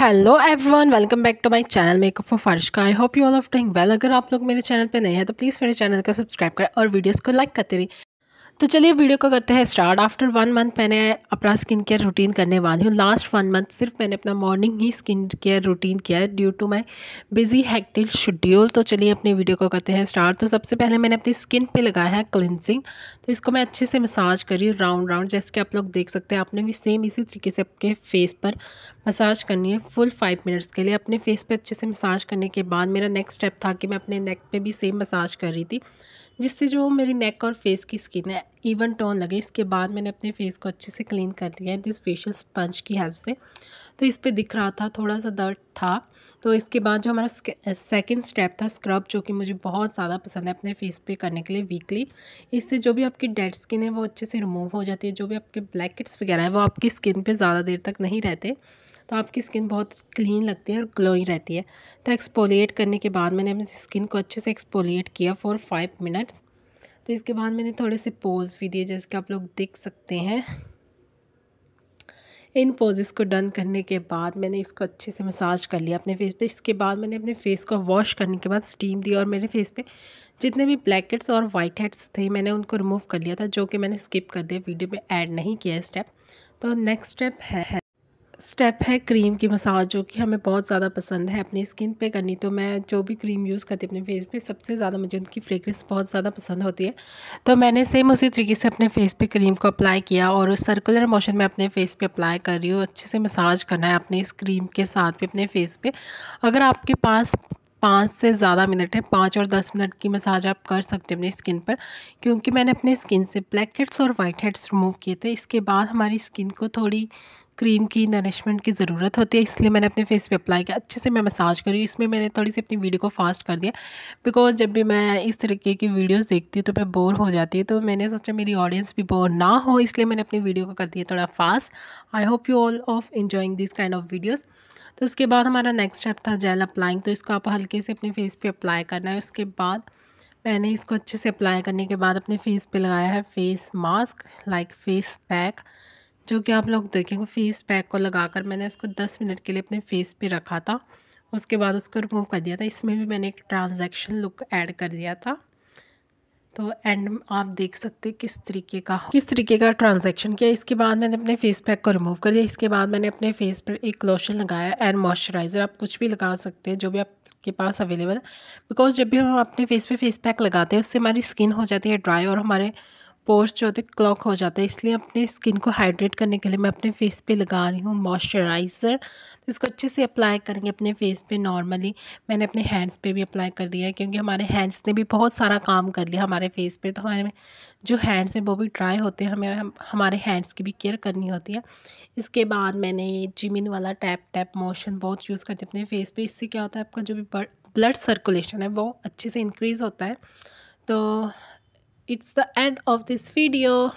hello everyone welcome back to my channel makeup for फर्श का I hope you all of doing well अगर आप लोग मेरे चैनल पे नए हैं तो प्लीज़ मेरे चैनल को सब्सक्राइब करें और वीडियोस को लाइक करते रहिए तो चलिए वीडियो को करते हैं स्टार्ट आफ्टर वन मंथ मैंने अपना स्किन केयर रूटीन करने वाली हूँ लास्ट वन मंथ सिर्फ मैंने अपना मॉर्निंग ही स्किन केयर रूटीन किया है due to my busy hectic schedule तो चलिए अपने वीडियो को करते हैं स्टार्ट तो सबसे पहले मैंने अपनी स्किन पे लगाया है क्लिनजिंग तो इसको मैं अच्छे से मसाज करी राउंड राउंड जैसे कि आप लोग देख सकते हैं आपने भी सेम इसी तरीके से आपके फेस पर मसाज करनी है फुल फाइव मिनट्स के लिए अपने फेस पर अच्छे से मसाज करने के बाद मेरा नेक्स्ट स्टेप था कि मैं अपने नेक पर भी सेम मसाज कर रही थी जिससे जो मेरी नेक और फेस की स्किन है इवन टोन लगे इसके बाद मैंने अपने फेस को अच्छे से क्लीन कर लिया है दिस फेशियल स्पंज की हेल्प से तो इस पर दिख रहा था थोड़ा सा दर्द था तो इसके बाद जो हमारा सेकंड स्टेप था स्क्रब जो कि मुझे बहुत ज़्यादा पसंद है अपने फेस पे करने के लिए वीकली इससे जो भी आपकी डेड स्किन है वो अच्छे से रिमूव हो जाती है जो भी आपके ब्लैकेट्स वगैरह हैं वो आपकी स्किन पे ज़्यादा देर तक नहीं रहते तो आपकी स्किन बहुत क्लीन लगती है और ग्लोइंग रहती है तो एक्सपोलिएट करने के बाद मैंने अपनी स्किन को अच्छे से एक्सपोलिएट किया फॉर फाइव मिनट्स तो इसके बाद मैंने थोड़े से पोज भी दिए जैसे कि आप लोग देख सकते हैं इन पोजेस को डन करने के बाद मैंने इसको अच्छे से मसाज कर लिया अपने फेस पे इसके बाद मैंने अपने फेस को वॉश करने के बाद स्टीम दिया और मेरे फेस पे जितने भी ब्लैकेट्स और वाइट हेड्स थे मैंने उनको रिमूव कर लिया था जो कि मैंने स्किप कर दिया वीडियो में ऐड नहीं किया स्टेप तो नेक्स्ट स्टेप है स्टेप है क्रीम की मसाज जो कि हमें बहुत ज़्यादा पसंद है अपनी स्किन पे करनी तो मैं जो भी क्रीम यूज़ करती हूँ अपने फेस पे सबसे ज़्यादा मुझे उनकी फ्रेग्रेंस बहुत ज़्यादा पसंद होती है तो मैंने सेम उसी तरीके से अपने फेस पे क्रीम को अप्लाई किया और उस सर्कुलर मोशन में अपने फेस पर अप्लाई कर रही हूँ अच्छे से मसाज करना है अपने इस क्रीम के साथ भी अपने फेस पर अगर आपके पास पाँच से ज़्यादा मिनट है पाँच और दस मिनट की मसाज आप कर सकते हैं अपनी स्किन पर क्योंकि मैंने अपनी स्किन से ब्लैक हेड्स और वाइट हेड्स रिमूव किए थे इसके बाद हमारी स्किन को थोड़ी क्रीम की नरिशमेंट की ज़रूरत होती है इसलिए मैंने अपने फेस पे अप्लाई किया अच्छे से मैं मसाज करी इसमें मैंने थोड़ी सी अपनी वीडियो को फास्ट कर दिया बिकॉज जब भी मैं इस तरीके की वीडियोस देखती हूँ तो मैं बोर हो जाती है तो मैंने सोचा मेरी ऑडियंस भी बोर ना हो इसलिए मैंने अपनी वीडियो को कर दिया थोड़ा fast I hope you all of enjoying this kind of videos तो उसके बाद हमारा नेक्स्ट स्टेप था जेल अप्लाइंग तो इसको आप हल्के से अपने फेस पर अप्लाई करना है उसके बाद मैंने इसको अच्छे से अप्लाई करने के बाद अपने फेस पर लगाया है face mask like face pack जो कि आप लोग देखेंगे फेस पैक को लगाकर मैंने इसको 10 मिनट के लिए अपने फेस पे रखा था उसके बाद उसको रिमूव कर दिया था इसमें भी मैंने एक ट्रांजेक्शन लुक ऐड कर दिया था तो एंड आप देख सकते किस तरीके का किस तरीके का ट्रांजेक्शन किया इसके बाद मैंने अपने फेस पैक को रिमूव कर दिया इसके बाद मैंने अपने फेस पर एक लोशन लगाया एंड मॉइस्चराइज़र आप कुछ भी लगा सकते हैं जो भी आपके पास अवेलेबल है बिकॉज जब भी हम अपने फेस पे फेस पैक लगाते हैं उससे हमारी स्किन हो जाती है ड्राई और हमारे पोर्स जो होते क्लॉक हो जाते हैं इसलिए अपने स्किन को हाइड्रेट करने के लिए मैं अपने फेस पे लगा रही हूँ मॉइस्चराइज़र तो इसको अच्छे से अप्लाई करेंगे अपने फेस पे नॉर्मली मैंने अपने हैंड्स पे भी अप्लाई कर दिया है क्योंकि हमारे हैंड्स ने भी बहुत सारा काम कर लिया हमारे फेस पे तो हमारे जो हैंड्स हैं वो भी ड्राई होते हैं हमें हमारे हैंड्स की भी केयर करनी होती है इसके बाद मैंने जिमिन वाला टैप टैप मोशन बहुत यूज़ करती अपने फेस पर इससे क्या होता है आपका जो भी ब्लड सर्कुलेशन है वो अच्छे से इंक्रीज़ होता है तो it's the end of this video